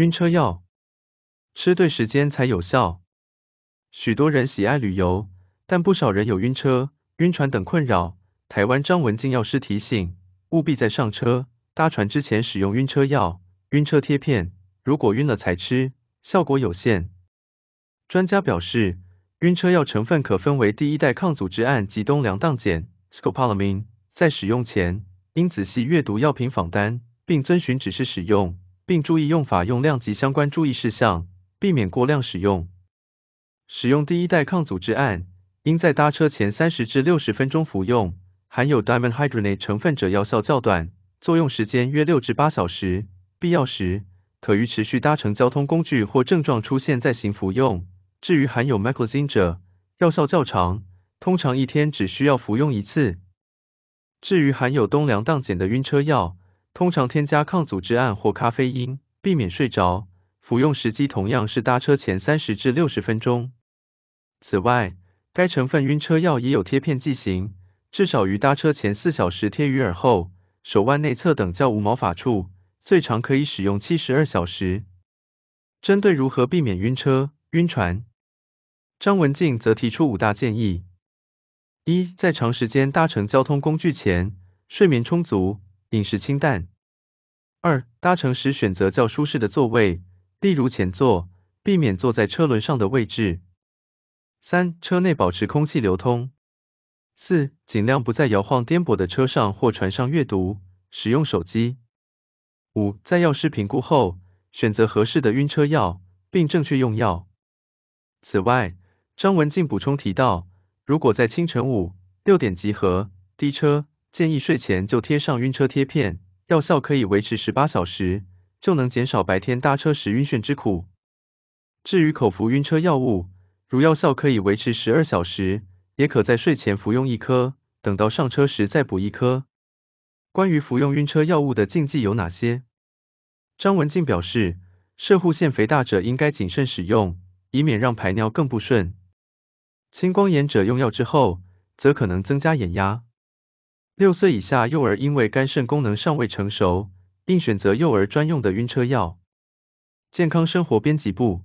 晕车药吃对时间才有效。许多人喜爱旅游，但不少人有晕车、晕船等困扰。台湾张文静药师提醒，务必在上车、搭船之前使用晕车药、晕车贴片。如果晕了才吃，效果有限。专家表示，晕车药成分可分为第一代抗组织胺及东莨菪碱 （Scopolamine）。在使用前，应仔细阅读药品访单，并遵循指示使用。并注意用法、用量及相关注意事项，避免过量使用。使用第一代抗组织胺，应在搭车前三十至六十分钟服用，含有 d i a m o n d h y d r i n a t e 成分者药效较短，作用时间约六至八小时，必要时可于持续搭乘交通工具或症状出现再行服用。至于含有 m a c l o z i n e 者，药效较长，通常一天只需要服用一次。至于含有东莨菪碱的晕车药。通常添加抗组织胺或咖啡因，避免睡着。服用时机同样是搭车前三十至六十分钟。此外，该成分晕车药也有贴片剂型，至少于搭车前四小时贴于耳后、手腕内侧等较无毛发处，最长可以使用七十二小时。针对如何避免晕车、晕船，张文静则提出五大建议：一，在长时间搭乘交通工具前，睡眠充足。饮食清淡。二、搭乘时选择较舒适的座位，例如前座，避免坐在车轮上的位置。三、车内保持空气流通。四、尽量不在摇晃颠簸的车上或船上阅读、使用手机。五、在药师评估后，选择合适的晕车药，并正确用药。此外，张文静补充提到，如果在清晨五、六点集合，滴车。建议睡前就贴上晕车贴片，药效可以维持十八小时，就能减少白天搭车时晕眩之苦。至于口服晕车药物，如药效可以维持十二小时，也可在睡前服用一颗，等到上车时再补一颗。关于服用晕车药物的禁忌有哪些？张文静表示，射护腺肥大者应该谨慎使用，以免让排尿更不顺。青光眼者用药之后，则可能增加眼压。六岁以下幼儿因为肝肾功能尚未成熟，应选择幼儿专用的晕车药。健康生活编辑部。